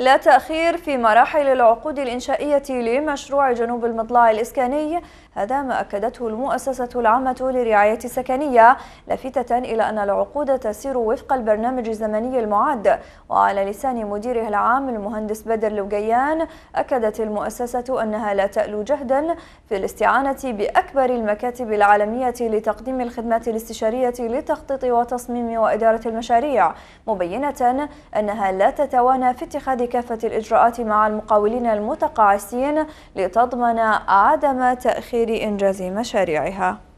لا تأخير في مراحل العقود الإنشائية لمشروع جنوب المضلع الإسكاني هذا ما أكدته المؤسسة العامة للرعاية السكنية لافتة إلى أن العقود تسير وفق البرنامج الزمني المعد وعلى لسان مديره العام المهندس بدر لوجيان أكدت المؤسسة أنها لا تألو جهدا في الاستعانة بأكبر المكاتب العالمية لتقديم الخدمات الاستشارية لتخطيط وتصميم وإدارة المشاريع مبينة أنها لا تتوانى في اتخاذ كافة الإجراءات مع المقاولين المتقاعسين لتضمن عدم تأخير إنجاز مشاريعها